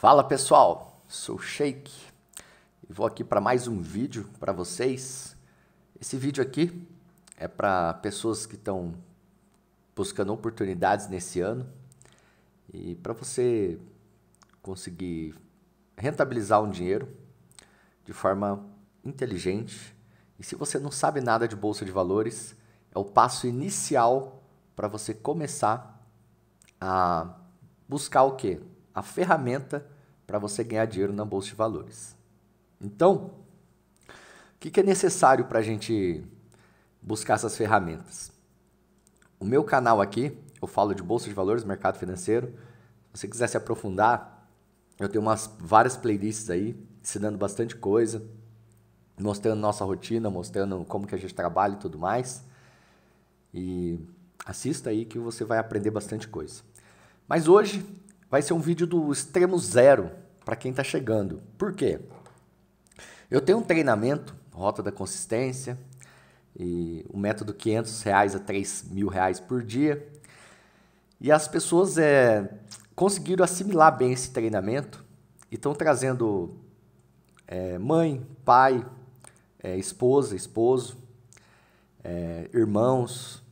Fala pessoal, sou Shake e vou aqui para mais um vídeo para vocês. Esse vídeo aqui é para pessoas que estão buscando oportunidades nesse ano e para você conseguir rentabilizar um dinheiro de forma inteligente. E se você não sabe nada de bolsa de valores, é o passo inicial para você começar a buscar o quê? a ferramenta para você ganhar dinheiro na bolsa de valores. Então, o que, que é necessário para a gente buscar essas ferramentas? O meu canal aqui, eu falo de bolsa de valores, mercado financeiro. Se você quiser se aprofundar, eu tenho umas várias playlists aí, ensinando bastante coisa, mostrando nossa rotina, mostrando como que a gente trabalha e tudo mais. E assista aí que você vai aprender bastante coisa. Mas hoje vai ser um vídeo do extremo zero para quem está chegando. Por quê? Eu tenho um treinamento, Rota da Consistência, e o um método 500 reais a 3 mil reais por dia. E as pessoas é, conseguiram assimilar bem esse treinamento e estão trazendo é, mãe, pai, é, esposa, esposo, é, irmãos,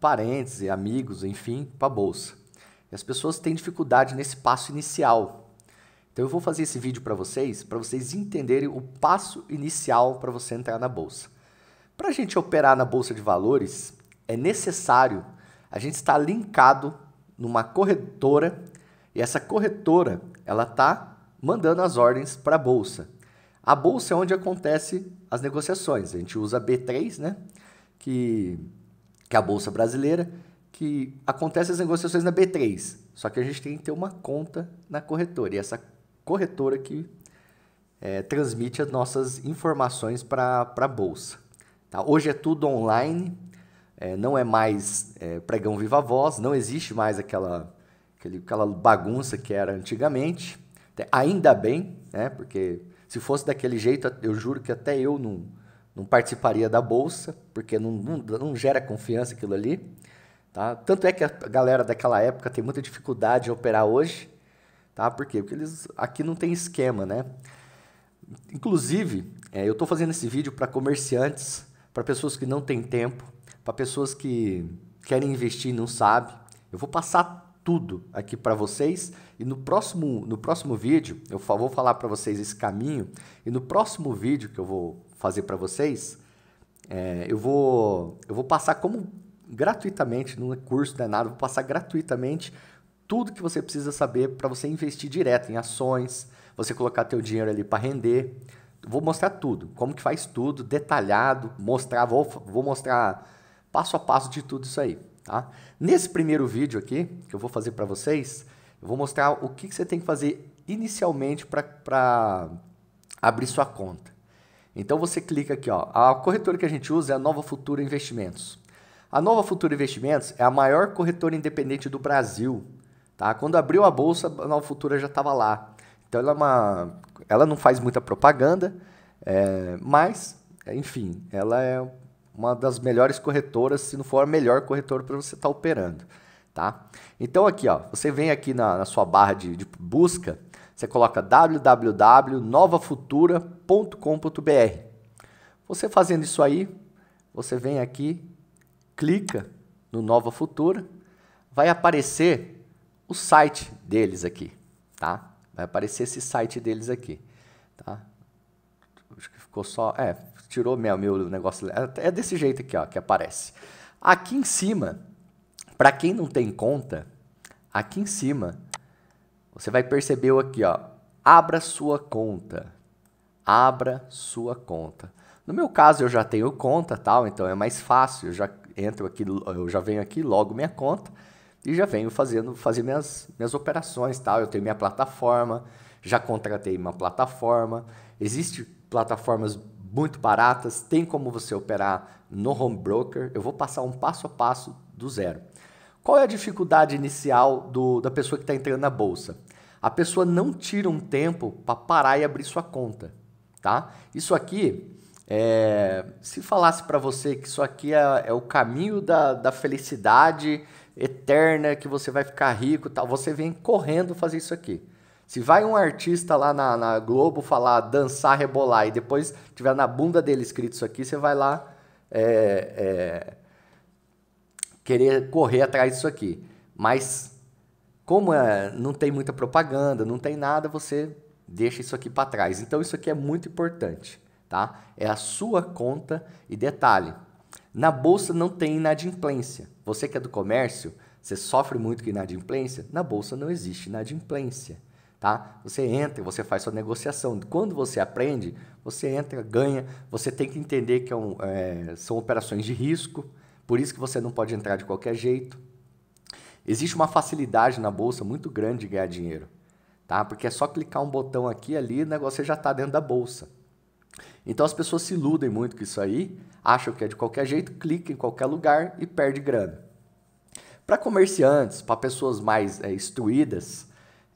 parentes e amigos, enfim, para a bolsa. E as pessoas têm dificuldade nesse passo inicial. Então eu vou fazer esse vídeo para vocês, para vocês entenderem o passo inicial para você entrar na bolsa. Para a gente operar na bolsa de valores, é necessário a gente estar linkado numa corretora e essa corretora ela tá mandando as ordens para a bolsa. A bolsa é onde acontece as negociações. A gente usa B3, né? Que, que é a bolsa brasileira que acontecem as negociações na B3. Só que a gente tem que ter uma conta na corretora. E essa corretora que é, transmite as nossas informações para a Bolsa. Tá? Hoje é tudo online, é, não é mais é, pregão viva voz, não existe mais aquela, aquele, aquela bagunça que era antigamente. Ainda bem, né? porque se fosse daquele jeito, eu juro que até eu não, não participaria da Bolsa, porque não, não, não gera confiança aquilo ali. Tá? Tanto é que a galera daquela época tem muita dificuldade de operar hoje. Tá? Por quê? Porque eles aqui não tem esquema, né? Inclusive, é, eu estou fazendo esse vídeo para comerciantes, para pessoas que não têm tempo, para pessoas que querem investir e não sabem. Eu vou passar tudo aqui para vocês e no próximo, no próximo vídeo, eu vou falar para vocês esse caminho e no próximo vídeo que eu vou fazer para vocês, é, eu, vou, eu vou passar como gratuitamente, não é curso, não é nada, vou passar gratuitamente tudo que você precisa saber para você investir direto em ações, você colocar teu dinheiro ali para render. Vou mostrar tudo, como que faz tudo, detalhado, mostrar, vou, vou mostrar passo a passo de tudo isso aí, tá? Nesse primeiro vídeo aqui, que eu vou fazer para vocês, eu vou mostrar o que, que você tem que fazer inicialmente para abrir sua conta. Então você clica aqui, ó. A corretora que a gente usa é a Nova Futura Investimentos. A Nova Futura Investimentos é a maior corretora independente do Brasil. Tá? Quando abriu a bolsa, a Nova Futura já estava lá. Então ela, é uma, ela não faz muita propaganda, é, mas, enfim, ela é uma das melhores corretoras, se não for a melhor corretora para você estar tá operando. Tá? Então aqui, ó, você vem aqui na, na sua barra de, de busca, você coloca www.novafutura.com.br. Você fazendo isso aí, você vem aqui clica no Nova Futura, vai aparecer o site deles aqui, tá? Vai aparecer esse site deles aqui, tá? Acho que ficou só, é, tirou meu, meu negócio, é, é desse jeito aqui, ó, que aparece. Aqui em cima, para quem não tem conta, aqui em cima, você vai perceber aqui, ó, abra sua conta, abra sua conta. No meu caso, eu já tenho conta, tal, então é mais fácil, eu já entro aqui, eu já venho aqui, logo minha conta e já venho fazendo fazer minhas, minhas operações, tal. Eu tenho minha plataforma, já contratei uma plataforma. Existem plataformas muito baratas, tem como você operar no home broker. Eu vou passar um passo a passo do zero. Qual é a dificuldade inicial do, da pessoa que está entrando na bolsa? A pessoa não tira um tempo para parar e abrir sua conta, tá? Isso aqui é, se falasse para você que isso aqui é, é o caminho da, da, felicidade eterna, que você vai ficar rico tal, você vem correndo fazer isso aqui. Se vai um artista lá na, na Globo falar dançar, rebolar e depois tiver na bunda dele escrito isso aqui, você vai lá é, é querer correr atrás disso aqui. Mas como é, não tem muita propaganda, não tem nada, você deixa isso aqui para trás. Então isso aqui é muito importante tá? É a sua conta e detalhe. Na bolsa não tem inadimplência. Você que é do comércio, você sofre muito com inadimplência? Na bolsa não existe inadimplência, tá? Você entra, você faz sua negociação. Quando você aprende, você entra, ganha. Você tem que entender que é um, é, são operações de risco, por isso que você não pode entrar de qualquer jeito. Existe uma facilidade na bolsa muito grande de ganhar dinheiro, tá? Porque é só clicar um botão aqui ali, o negócio já está dentro da bolsa. Então as pessoas se iludem muito com isso aí, acham que é de qualquer jeito, clica em qualquer lugar e perde grana. Para comerciantes, para pessoas mais é, instruídas,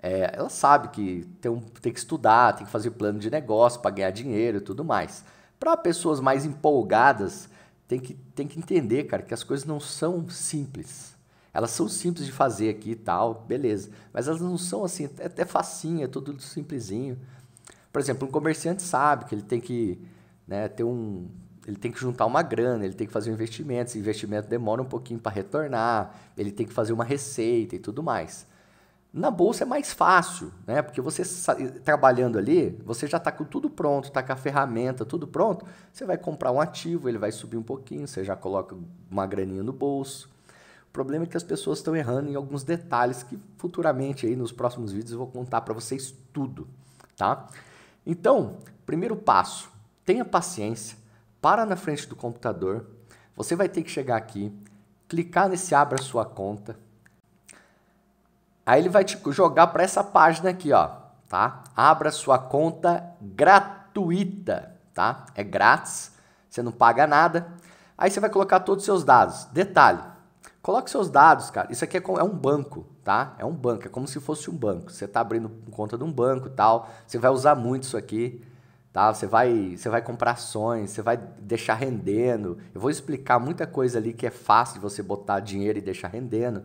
é, ela sabe que tem, um, tem que estudar, tem que fazer plano de negócio para ganhar dinheiro e tudo mais. Para pessoas mais empolgadas, tem que, tem que entender, cara, que as coisas não são simples. Elas são simples de fazer aqui e tal, beleza. Mas elas não são assim, é até facinha, é tudo simplesinho. Por exemplo, um comerciante sabe que ele tem que né, ter um. Ele tem que juntar uma grana, ele tem que fazer um investimento, esse investimento demora um pouquinho para retornar, ele tem que fazer uma receita e tudo mais. Na bolsa é mais fácil, né? Porque você trabalhando ali, você já está com tudo pronto, está com a ferramenta, tudo pronto. Você vai comprar um ativo, ele vai subir um pouquinho, você já coloca uma graninha no bolso. O problema é que as pessoas estão errando em alguns detalhes que futuramente aí nos próximos vídeos eu vou contar para vocês tudo, tá? Então, primeiro passo, tenha paciência, para na frente do computador, você vai ter que chegar aqui, clicar nesse abra sua conta, aí ele vai te jogar para essa página aqui, ó, tá? Abra sua conta gratuita, tá? É grátis, você não paga nada. Aí você vai colocar todos os seus dados. Detalhe, coloque seus dados, cara. Isso aqui é, é um banco, tá? É um banco, é como se fosse um banco. Você está abrindo conta de um banco tal, você vai usar muito isso aqui, tá? Você vai, você vai comprar ações, você vai deixar rendendo. Eu vou explicar muita coisa ali que é fácil de você botar dinheiro e deixar rendendo,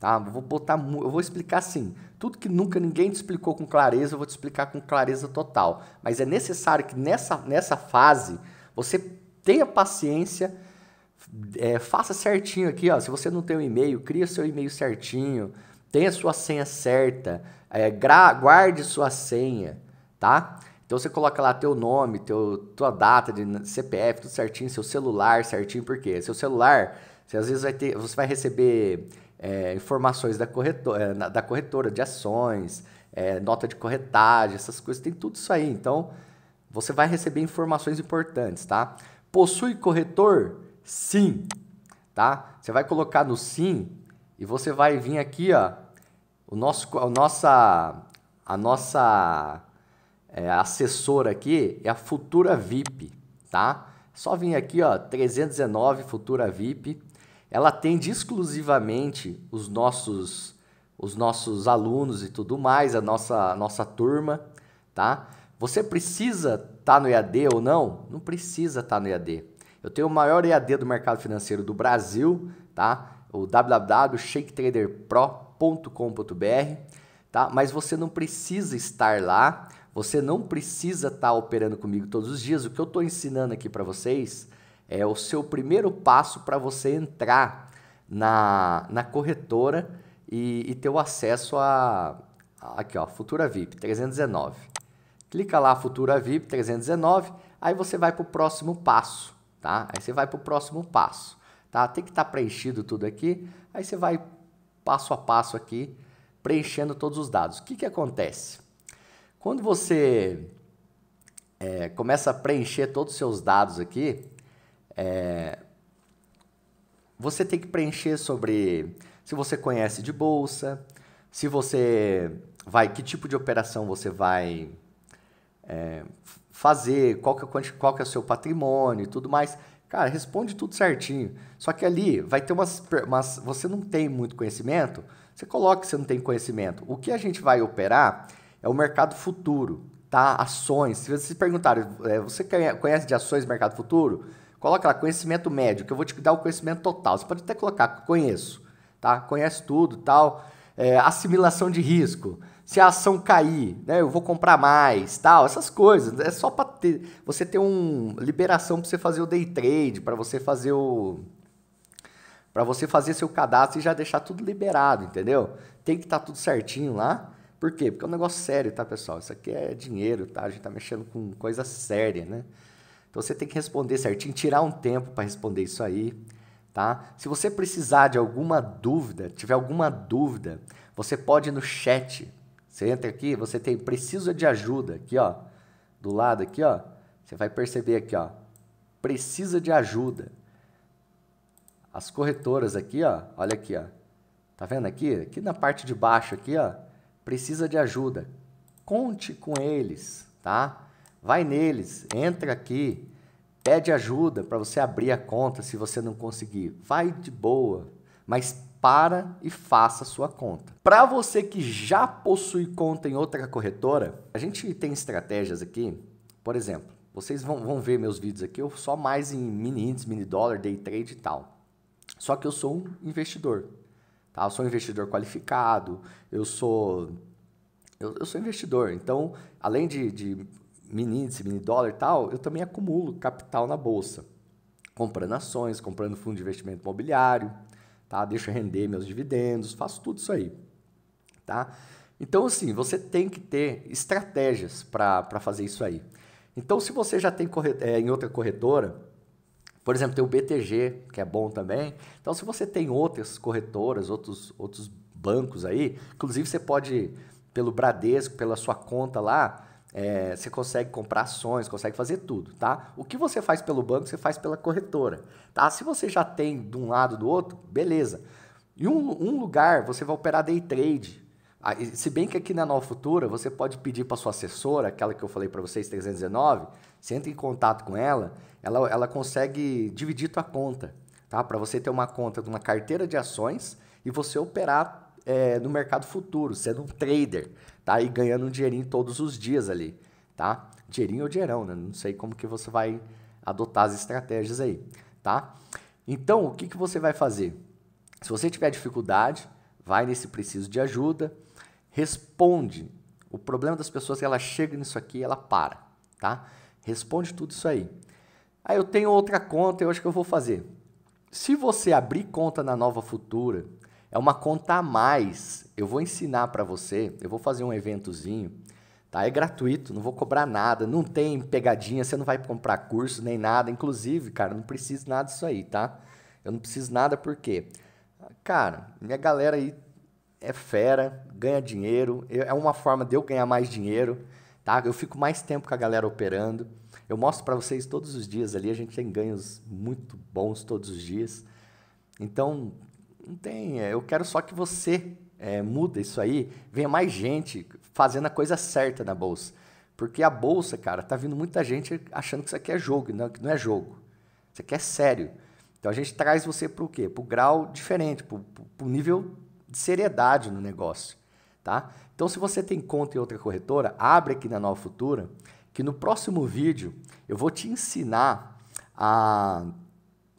tá? Eu vou botar, eu vou explicar assim, tudo que nunca ninguém te explicou com clareza, eu vou te explicar com clareza total. Mas é necessário que nessa, nessa fase você tenha paciência, é, faça certinho aqui, ó. Se você não tem um e-mail, cria seu e-mail certinho Tenha sua senha certa, é, guarde sua senha, tá? Então você coloca lá teu nome, teu, tua data de CPF, tudo certinho, seu celular certinho, porque seu celular, você às vezes vai ter, você vai receber é, informações da corretora, eh, da corretora de ações, é, nota de corretagem, essas coisas, tem tudo isso aí. Então você vai receber informações importantes, tá? Possui corretor? Sim, tá? Você vai colocar no sim e você vai vir aqui, ó, o nosso, a nossa, a nossa é, assessora aqui é a Futura VIP, tá? Só vim aqui, ó, 319 Futura VIP. Ela atende exclusivamente os nossos os nossos alunos e tudo mais, a nossa a nossa turma, tá? Você precisa estar tá no EAD ou não? Não precisa estar tá no EAD. Eu tenho o maior EAD do mercado financeiro do Brasil, tá? O www.shaketraderpro.com www.cicloviadouro.com.br, tá? Mas você não precisa estar lá, você não precisa estar tá operando comigo todos os dias. O que eu estou ensinando aqui para vocês é o seu primeiro passo para você entrar na, na corretora e, e ter o acesso a, a aqui ó, Futura VIP 319. Clica lá Futura VIP 319, aí você vai para o próximo passo, tá? Aí você vai para o próximo passo, tá? Tem que estar tá preenchido tudo aqui. Aí você vai passo a passo aqui, preenchendo todos os dados. O que, que acontece? Quando você é, começa a preencher todos os seus dados aqui, é, você tem que preencher sobre se você conhece de bolsa, se você vai, que tipo de operação você vai é, fazer, qual que, é, é o seu patrimônio e tudo mais. Cara, responde tudo certinho. Só que ali vai ter umas, umas. Você não tem muito conhecimento, você coloca que você não tem conhecimento. O que a gente vai operar é o mercado futuro, tá? Ações. Se vocês perguntarem, é, você conhece de ações mercado futuro? Coloca lá conhecimento médio, que eu vou te dar o conhecimento total. Você pode até colocar conheço, tá? Conhece tudo, tal. É, assimilação de risco se a ação cair, né, eu vou comprar mais, tal, essas coisas. É só para ter, você ter um liberação para você fazer o day trade, para você fazer o para você fazer seu cadastro e já deixar tudo liberado, entendeu? Tem que estar tá tudo certinho lá. Por quê? Porque é um negócio sério, tá, pessoal? Isso aqui é dinheiro, tá? A gente tá mexendo com coisa séria, né? Então você tem que responder certinho, tirar um tempo para responder isso aí, tá? Se você precisar de alguma dúvida, tiver alguma dúvida, você pode ir no chat você entra aqui, você tem precisa de ajuda aqui, ó. Do lado aqui, ó. Você vai perceber aqui, ó. Precisa de ajuda. As corretoras aqui, ó. Olha aqui, ó. Tá vendo aqui? Aqui na parte de baixo aqui, ó. Precisa de ajuda. Conte com eles, tá? Vai neles, entra aqui, pede ajuda para você abrir a conta se você não conseguir. Vai de boa, mas para e faça sua conta. Para você que já possui conta em outra corretora, a gente tem estratégias aqui, por exemplo, vocês vão, vão ver meus vídeos aqui, eu só mais em mini índice, mini dólar, day trade e tal. Só que eu sou um investidor, tá? Eu sou um investidor qualificado, eu sou eu, eu sou investidor, então além de, de mini índice, mini dólar e tal, eu também acumulo capital na bolsa, comprando ações, comprando fundo de investimento imobiliário, tá? Deixo render meus dividendos, faço tudo isso aí, tá? Então, assim, você tem que ter estratégias para fazer isso aí. Então, se você já tem é, em outra corretora, por exemplo, tem o BTG, que é bom também. Então, se você tem outras corretoras, outros, outros bancos aí, inclusive você pode, pelo Bradesco, pela sua conta lá, é, você consegue comprar ações, consegue fazer tudo, tá? O que você faz pelo banco, você faz pela corretora, tá? Se você já tem de um lado do outro, beleza. Em um, um lugar, você vai operar day trade. Ah, se bem que aqui na Nova Futura, você pode pedir para sua assessora, aquela que eu falei para vocês, 319, você entra em contato com ela, ela, ela consegue dividir tua conta, tá? Para você ter uma conta de uma carteira de ações e você operar é, no mercado futuro, sendo um trader tá aí ganhando um dinheirinho todos os dias ali, tá? Dinheirinho ou dinheirão, né? Não sei como que você vai adotar as estratégias aí, tá? Então, o que, que você vai fazer? Se você tiver dificuldade, vai nesse preciso de ajuda, responde. O problema das pessoas é que ela chega nisso aqui e ela para, tá? Responde tudo isso aí. Aí ah, eu tenho outra conta, eu acho que eu vou fazer. Se você abrir conta na Nova Futura, é uma conta a mais. Eu vou ensinar para você, eu vou fazer um eventozinho, tá? É gratuito, não vou cobrar nada, não tem pegadinha, você não vai comprar curso nem nada. Inclusive, cara, não preciso nada disso aí, tá? Eu não preciso nada porque, cara, minha galera aí é fera, ganha dinheiro, é uma forma de eu ganhar mais dinheiro, tá? Eu fico mais tempo com a galera operando. Eu mostro para vocês todos os dias ali, a gente tem ganhos muito bons todos os dias. Então, não tem. É, eu quero só que você é, muda isso aí, venha mais gente fazendo a coisa certa na bolsa. Porque a bolsa, cara, tá vindo muita gente achando que isso aqui é jogo, não, que não é jogo. Isso aqui é sério. Então a gente traz você para o quê? Para o grau diferente, para o nível de seriedade no negócio. Tá? Então, se você tem conta em outra corretora, abre aqui na Nova Futura, que no próximo vídeo eu vou te ensinar a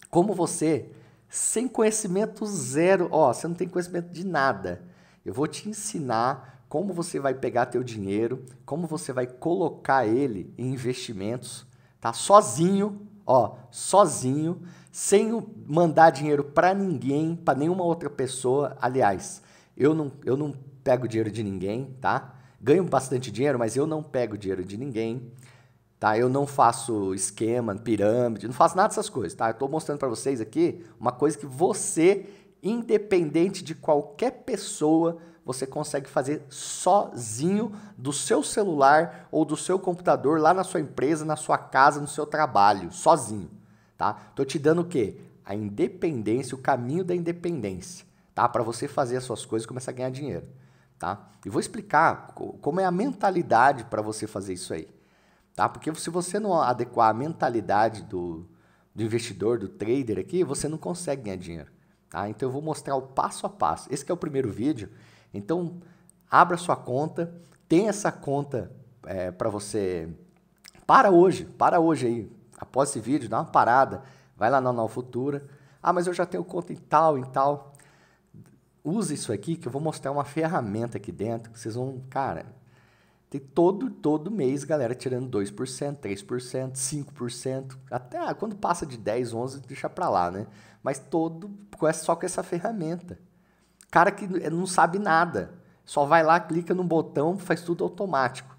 como você sem conhecimento zero. Ó, você não tem conhecimento de nada. Eu vou te ensinar como você vai pegar teu dinheiro, como você vai colocar ele em investimentos, tá? Sozinho, ó, sozinho, sem mandar dinheiro para ninguém, para nenhuma outra pessoa. Aliás, eu não, eu não pego dinheiro de ninguém, tá? Ganho bastante dinheiro, mas eu não pego dinheiro de ninguém. Tá? Eu não faço esquema, pirâmide, não faço nada dessas coisas. Tá? Eu estou mostrando para vocês aqui uma coisa que você, independente de qualquer pessoa, você consegue fazer sozinho do seu celular ou do seu computador lá na sua empresa, na sua casa, no seu trabalho, sozinho, tá? Tô te dando o quê? A independência, o caminho da independência, tá? Para você fazer as suas coisas e começar a ganhar dinheiro, tá? E vou explicar como é a mentalidade para você fazer isso aí. Tá? Porque se você não adequar a mentalidade do, do investidor, do trader aqui, você não consegue ganhar dinheiro. Tá? Então eu vou mostrar o passo a passo. Esse é o primeiro vídeo. Então abra sua conta, tem essa conta é, para você. Para hoje, para hoje aí. Após esse vídeo, dá uma parada, vai lá na Nova Futura. Ah, mas eu já tenho conta em tal, em tal. Use isso aqui que eu vou mostrar uma ferramenta aqui dentro que vocês vão, cara, tem todo, todo mês, galera, tirando 2%, 3%, 5%, até ah, quando passa de 10, 11, deixa para lá, né? Mas todo só com essa ferramenta. Cara que eh, não sabe nada, só vai lá, clica no botão, faz tudo automático.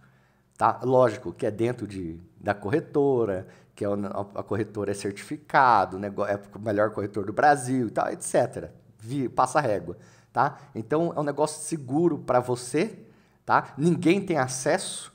Tá? Lógico que é dentro de, da corretora, que é a corretora é certificado, né, é o melhor corretor do Brasil e tal, etc. Vi, passa régua, tá? Então é um negócio seguro para você tá? Ninguém tem acesso,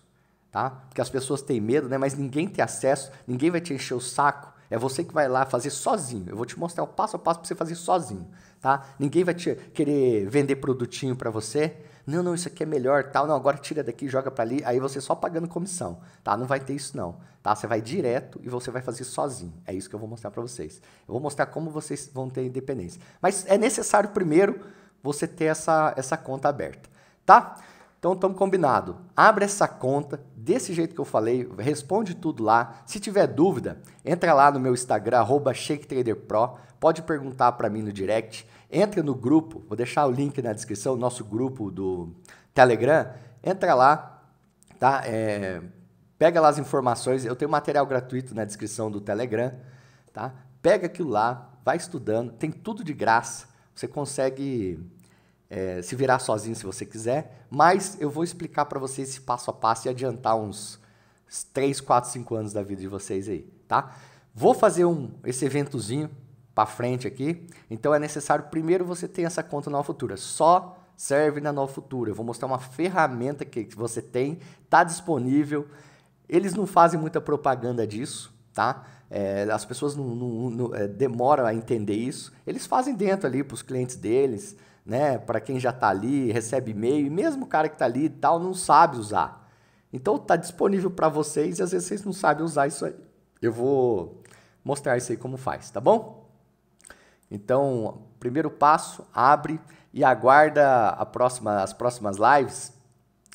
tá? Porque as pessoas têm medo, né? Mas ninguém tem acesso, ninguém vai te encher o saco. É você que vai lá fazer sozinho. Eu vou te mostrar o passo a passo para você fazer sozinho, tá? Ninguém vai te querer vender produtinho para você. Não, não, isso aqui é melhor, tal. Não, agora tira daqui, joga para ali. Aí você só pagando comissão, tá? Não vai ter isso não, tá? Você vai direto e você vai fazer sozinho. É isso que eu vou mostrar para vocês. Eu vou mostrar como vocês vão ter independência. Mas é necessário primeiro você ter essa essa conta aberta, tá? Então estamos combinado. Abre essa conta desse jeito que eu falei, responde tudo lá. Se tiver dúvida, entra lá no meu Instagram @shaketraderpro, pode perguntar para mim no direct. Entra no grupo, vou deixar o link na descrição, nosso grupo do Telegram. Entra lá, tá? É, pega lá as informações. Eu tenho material gratuito na descrição do Telegram, tá? Pega aquilo lá, vai estudando, tem tudo de graça. Você consegue é, se virar sozinho se você quiser, mas eu vou explicar para vocês esse passo a passo e adiantar uns 3, 4, 5 anos da vida de vocês aí, tá? Vou fazer um, esse eventozinho para frente aqui, então é necessário primeiro você ter essa conta na Futura, só serve na Nova Futura. Eu vou mostrar uma ferramenta que, que você tem, está disponível. Eles não fazem muita propaganda disso, tá? É, as pessoas não, não, não é, demoram a entender isso. Eles fazem dentro ali para os clientes deles, né? Para quem já está ali, recebe e-mail, e mesmo o cara que está ali e tal não sabe usar. Então está disponível para vocês e às vezes vocês não sabem usar isso aí. Eu vou mostrar isso aí como faz, tá bom? Então, primeiro passo, abre e aguarda a próxima, as próximas lives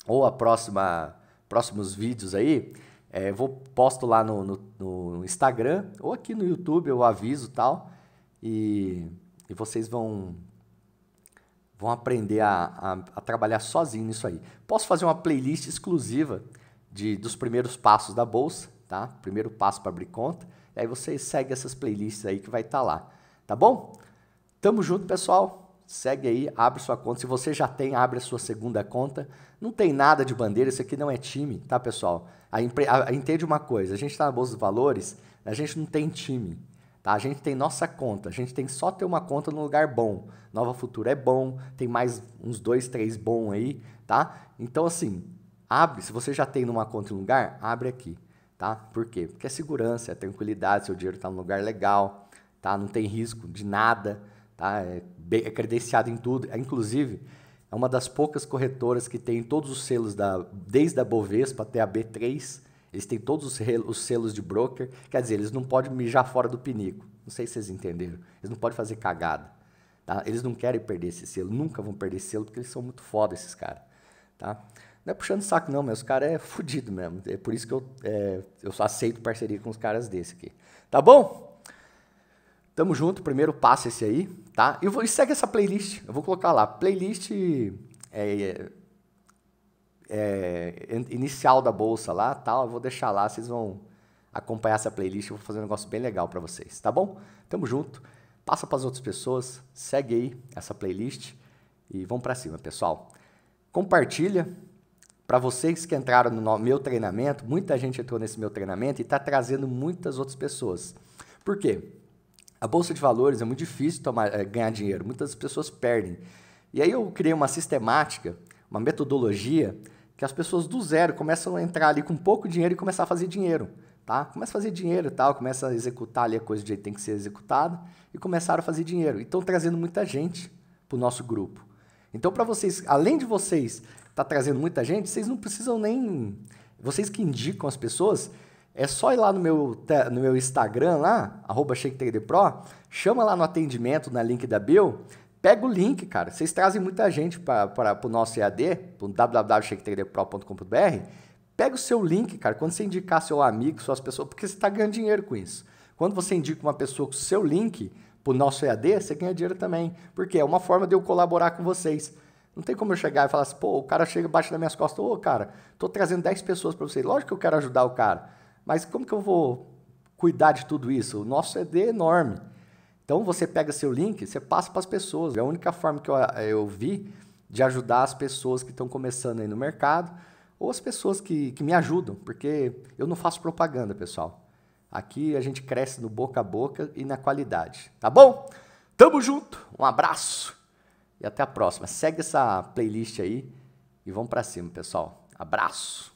ou a próxima próximos vídeos aí. É, vou posto lá no, no, no, Instagram ou aqui no YouTube, eu aviso tal. E, e vocês vão vão aprender a, a, a, trabalhar sozinho nisso aí. Posso fazer uma playlist exclusiva de, dos primeiros passos da bolsa, tá? Primeiro passo para abrir conta. E aí você segue essas playlists aí que vai estar tá lá, tá bom? Tamo junto, pessoal. Segue aí, abre sua conta. Se você já tem, abre a sua segunda conta. Não tem nada de bandeira, isso aqui não é time, tá, pessoal? A, a, entende uma coisa, a gente está na Bolsa dos Valores, a gente não tem time. Tá? A gente tem nossa conta, a gente tem só ter uma conta no lugar bom. Nova Futura é bom, tem mais uns dois, três bom aí, tá? Então, assim, abre, se você já tem numa conta em lugar, abre aqui, tá? Por quê? Porque é segurança, é tranquilidade, seu dinheiro está num lugar legal, tá? Não tem risco de nada, tá? É, é credenciado em tudo, é, inclusive é uma das poucas corretoras que tem todos os selos da desde a Bovespa até a B3, eles têm todos os, os selos de broker. Quer dizer, eles não podem mijar fora do pinico. Não sei se vocês entenderam. Eles não podem fazer cagada. Tá? Eles não querem perder esse selo, nunca vão perder esse selo, porque eles são muito foda, esses caras. Tá? Não é puxando saco, não, mas os caras é fudido mesmo. É por isso que eu, é, eu só aceito parceria com os caras desse aqui. Tá bom? Tamo junto, primeiro passo é esse aí, tá? E, vou, e segue essa playlist. Eu vou colocar lá, playlist. É, é, é, inicial da bolsa lá, tal, eu vou deixar lá, vocês vão acompanhar essa playlist, eu vou fazer um negócio bem legal para vocês, tá bom? Tamo junto. Passa para as outras pessoas, segue aí essa playlist e vamos para cima, pessoal. Compartilha para vocês que entraram no meu treinamento, muita gente entrou nesse meu treinamento e está trazendo muitas outras pessoas. Por quê? A bolsa de valores é muito difícil tomar, eh, ganhar dinheiro, muitas pessoas perdem. E aí eu criei uma sistemática, uma metodologia que as pessoas do zero começam a entrar ali com pouco dinheiro e começar a fazer dinheiro, tá? Começa a fazer dinheiro e tal, começa a executar ali a coisa do jeito que tem que ser executada e começaram a fazer dinheiro. E estão trazendo muita gente para o nosso grupo. Então, para vocês, além de vocês estar tá trazendo muita gente, vocês não precisam nem... Vocês que indicam as pessoas, é só ir lá no meu, no meu Instagram lá, arroba Pro, chama lá no atendimento, na link da Bill, pega o link, cara. Vocês trazem muita gente para o nosso EAD, para o Pega o seu link, cara, quando você indicar seu amigo, suas pessoas, porque você está ganhando dinheiro com isso. Quando você indica uma pessoa com seu link para o nosso EAD, você ganha dinheiro também. Porque é uma forma de eu colaborar com vocês. Não tem como eu chegar e falar assim, pô, o cara chega bate das minhas costas, ô, oh, cara, tô trazendo 10 pessoas para você. Lógico que eu quero ajudar o cara, mas como que eu vou cuidar de tudo isso? O nosso ED é enorme. Então você pega seu link, você passa para as pessoas. É a única forma que eu, eh, eu vi de ajudar as pessoas que estão começando aí no mercado ou as pessoas que, que me ajudam, porque eu não faço propaganda, pessoal. Aqui a gente cresce no boca a boca e na qualidade, tá bom? Tamo junto, um abraço e até a próxima. Segue essa playlist aí e vamos para cima, pessoal. Abraço.